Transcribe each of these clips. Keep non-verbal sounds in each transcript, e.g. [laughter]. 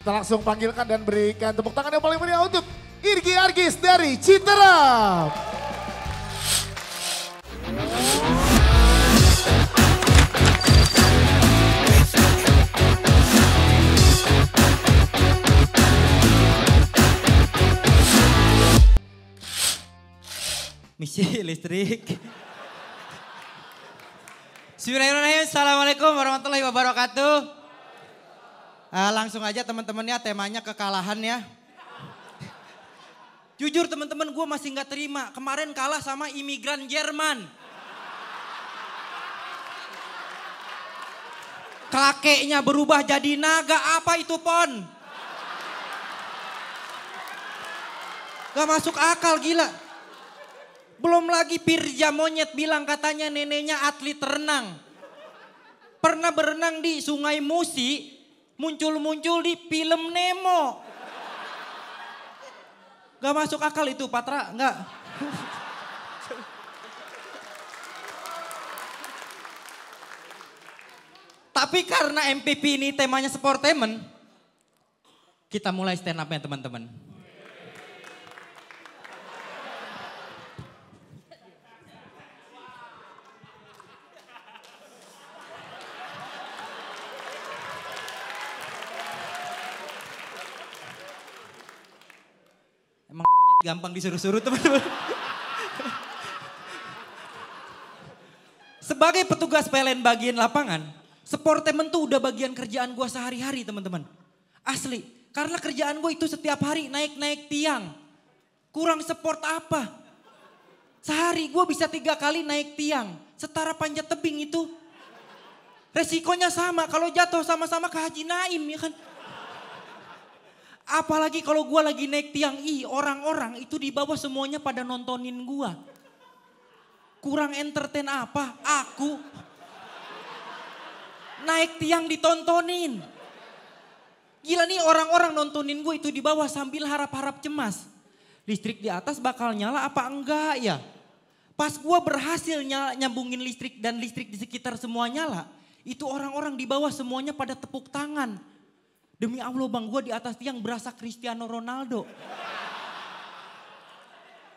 Kita langsung panggilkan dan berikan tepuk tangan yang paling meriah untuk Irgi Argis dari Citra. Misi listrik. Bismillahirrahmanirrahim. Assalamualaikum warahmatullahi wabarakatuh. Uh, langsung aja teman-temannya temanya kekalahan ya. Jujur teman-teman gue masih nggak terima. Kemarin kalah sama imigran Jerman. Kakeknya berubah jadi naga. Apa itu pon? Gak masuk akal gila. Belum lagi Pirja Monyet bilang katanya neneknya atlet renang. Pernah berenang di Sungai Musi, muncul-muncul di film Nemo. Gak masuk akal itu, Patra, enggak. Tapi karena MPP ini temanya sportainment, kita mulai stand up-nya teman-teman. Gampang disuruh-suruh teman-teman. Sebagai petugas PLN bagian lapangan, sportemen tuh udah bagian kerjaan gue sehari-hari teman-teman. Asli, karena kerjaan gue itu setiap hari naik-naik tiang. Kurang support apa? Sehari gue bisa tiga kali naik tiang. Setara panjat tebing itu. Resikonya sama, kalau jatuh sama-sama ke Haji Naim ya kan. Apalagi kalau gue lagi naik tiang i, orang-orang itu di bawah semuanya pada nontonin gue. Kurang entertain apa? Aku naik tiang ditontonin. Gila nih orang-orang nontonin gue itu di bawah sambil harap-harap cemas. Listrik di atas bakal nyala apa enggak ya? Pas gue berhasil nyala, nyambungin listrik dan listrik di sekitar semua nyala, itu orang-orang di bawah semuanya pada tepuk tangan. Demi Allah bang, gue di atas tiang berasa Cristiano Ronaldo.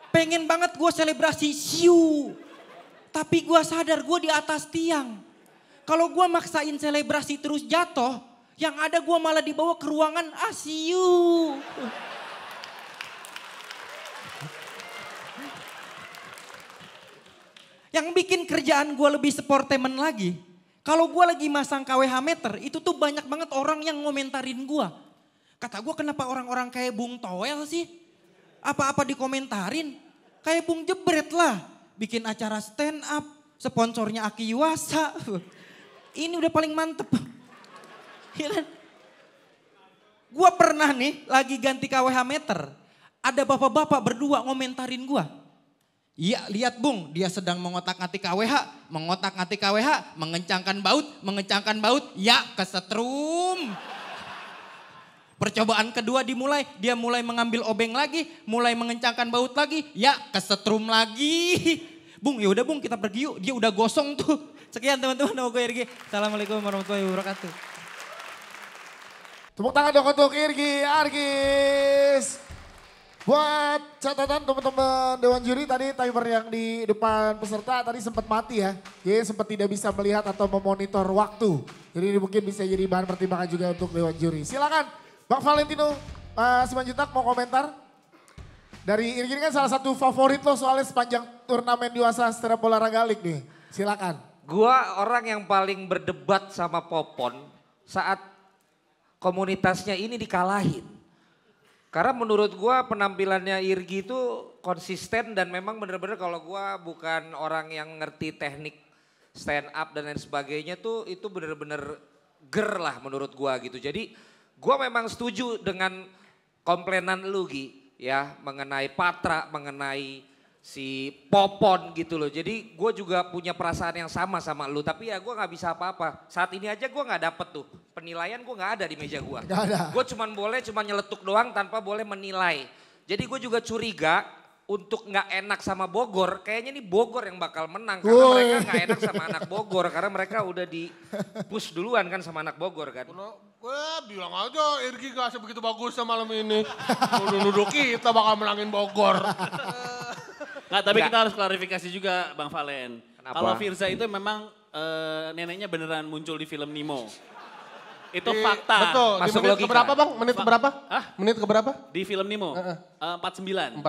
Pengen banget gue selebrasi siu. Tapi gue sadar gue di atas tiang. Kalau gue maksain selebrasi terus jatuh, yang ada gue malah dibawa ke ruangan asiu. Yang bikin kerjaan gue lebih sportemen lagi, kalau gue lagi masang KWH meter, itu tuh banyak banget orang yang ngomentarin gue. Kata gue kenapa orang-orang kayak Bung Toel sih? Apa-apa dikomentarin? Kayak Bung Jebret lah. Bikin acara stand up, sponsornya Aki Yuasa. [laughs] Ini udah paling mantep. [laughs] Ya kan? Gue pernah nih lagi ganti KWH meter. Ada bapak-bapak berdua ngomentarin gue. Iya, lihat Bung, dia sedang mengotak-ngatik KWH, mengotak-ngatik KWH, mengencangkan baut, mengencangkan baut, ya kesetrum. Percobaan kedua dimulai, dia mulai mengambil obeng lagi, mulai mengencangkan baut lagi, ya kesetrum lagi. Bung, ya udah Bung, kita pergi yuk. Dia udah gosong tuh. Sekian teman-teman, nama gue Irgi. Assalamualaikum warahmatullahi wabarakatuh. Tepuk tangan dong untuk Irgi Argis. Buat catatan teman-teman Dewan Juri tadi timer yang di depan peserta tadi sempat mati ya. Jadi sempat tidak bisa melihat atau memonitor waktu. Jadi ini mungkin bisa jadi bahan pertimbangan juga untuk Dewan Juri. Silakan Bang Valentino uh, eh, Simanjutak mau komentar? Dari ini kan salah satu favorit lo soalnya sepanjang turnamen dewasa secara olahraga lig nih. Silakan. Gua orang yang paling berdebat sama Popon saat komunitasnya ini dikalahin karena menurut gua penampilannya Irgi itu konsisten dan memang bener-bener kalau gua bukan orang yang ngerti teknik stand up dan lain sebagainya tuh itu bener-bener ger lah menurut gua gitu. Jadi gua memang setuju dengan komplainan lu Gi ya mengenai Patra, mengenai si Popon gitu loh. Jadi gue juga punya perasaan yang sama sama lu tapi ya gue gak bisa apa-apa. Saat ini aja gue gak dapet tuh penilaian gue nggak ada di meja gue. Gak ada. Gue cuman boleh cuma nyeletuk doang tanpa boleh menilai. Jadi gue juga curiga untuk nggak enak sama Bogor, kayaknya ini Bogor yang bakal menang karena Woy. mereka nggak enak sama anak Bogor karena mereka udah di push duluan kan sama anak Bogor kan. Gue bilang aja Irgi gak sebegitu bagusnya malam ini. Nuduh-nuduh kita bakal menangin Bogor. Nah, tapi kita harus klarifikasi juga Bang Valen. Kalau Firza itu memang e, neneknya beneran muncul di film Nemo. Itu di, fakta. Betul. Masuk di menit logika. berapa bang? Menit berapa? Hah? Menit berapa? Di film Nemo. Uh-uh. Empat 49.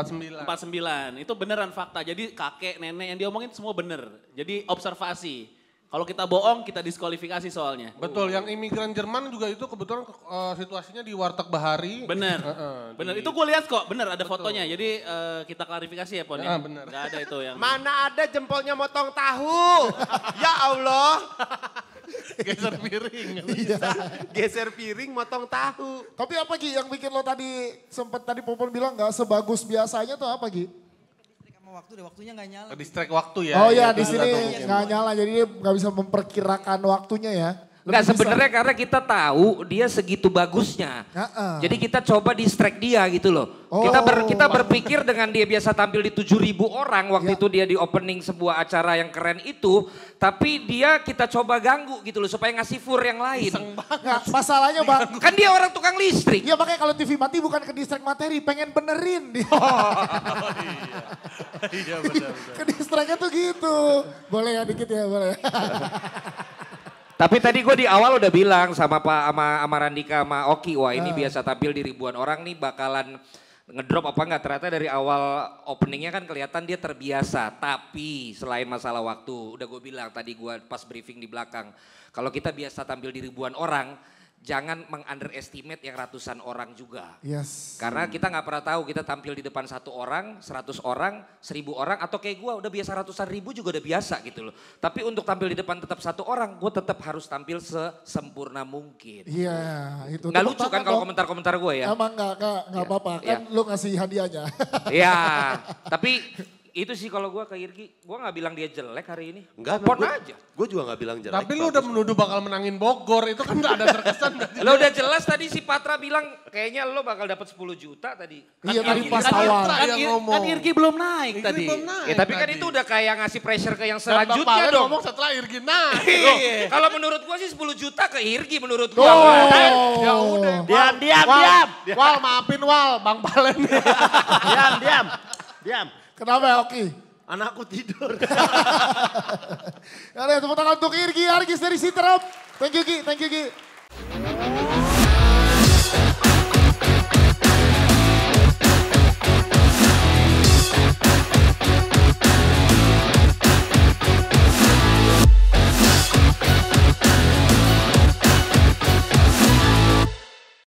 49. 49. Itu beneran fakta. Jadi kakek, nenek yang diomongin semua bener. Jadi observasi. Kalau kita bohong kita diskualifikasi soalnya. Betul, yang imigran Jerman juga itu kebetulan uh, situasinya di warteg Bahari. Bener, uh, uh, bener. Di... Itu gue lihat kok, bener ada Betul. fotonya. Jadi uh, kita klarifikasi ya Pon ya. ya. bener. Gak ada itu yang. Mana ada jempolnya motong tahu? [laughs] ya Allah geser piring. [laughs] Iya. geser piring motong tahu. Tapi apa Gi yang bikin lo tadi sempat tadi Popon bilang nggak sebagus biasanya tuh apa Gi? waktu deh, waktunya nggak nyala. Ke strike waktu ya. Oh iya, ya, di sini nggak nyala jadi gak nggak bisa memperkirakan waktunya ya. Enggak sebenarnya karena kita tahu dia segitu bagusnya. Uh -uh. Jadi kita coba distract dia gitu loh. Oh. Kita ber, oh. kita berpikir dengan dia biasa tampil di 7000 orang waktu yeah. itu dia di opening sebuah acara yang keren itu, tapi dia kita coba ganggu gitu loh supaya ngasih fur yang lain. Nggak, masalahnya Bang, [laughs] kan dia orang tukang listrik. Iya makanya kalau TV mati bukan ke distract materi, pengen benerin dia. Oh, oh [laughs] iya. Iya benar. Ke distractnya tuh gitu. Boleh ya dikit ya, boleh. Ya. [laughs] Tapi tadi gue di awal udah bilang sama Pak sama, sama Randika sama Oki, wah ini uh. biasa tampil di ribuan orang nih bakalan ngedrop apa enggak ternyata dari awal openingnya kan kelihatan dia terbiasa tapi selain masalah waktu udah gue bilang tadi gue pas briefing di belakang kalau kita biasa tampil di ribuan orang jangan mengunderestimate yang ratusan orang juga. Yes. Karena kita nggak pernah tahu kita tampil di depan satu orang, seratus orang, seribu orang, atau kayak gue udah biasa ratusan ribu juga udah biasa gitu loh. Tapi untuk tampil di depan tetap satu orang, gue tetap harus tampil sesempurna mungkin. Iya, yeah, itu. Nggak lucu kan kalau komentar-komentar gue ya? Emang gak, gak, gak iya. apa-apa. Kan yeah. lu ngasih hadiahnya. Iya, yeah. [laughs] tapi itu sih kalau gue ke Irgi, gue gak bilang dia jelek hari ini. Enggak, Pon gua, aja. Gue juga gak bilang jelek. Tapi lu udah menuduh bakal menangin Bogor, itu kan gak ada terkesan. [laughs] lo udah jelas tadi si Patra bilang kayaknya lo bakal dapat 10 juta tadi. Kan iya tadi pas kan, awal. Kan, kan, kan Irgi belum naik Irgi tadi. Belum naik ya tapi kan tadi. kan itu udah kayak ngasih pressure ke yang selanjutnya dong. ngomong setelah Irgi naik. [laughs] Iya. kalau menurut gue sih 10 juta ke Irgi menurut gue. Iya kan? ya oh. Ya udah. Diam, diam, diam. Wal, maafin Wal, Bang Palen. [laughs] diam, diam. Diam. Kenapa ya Oki? Anakku tidur. Kalian [laughs] tepuk tangan untuk Irgi Argis dari Sitrap. Thank you Ki, thank you Ki.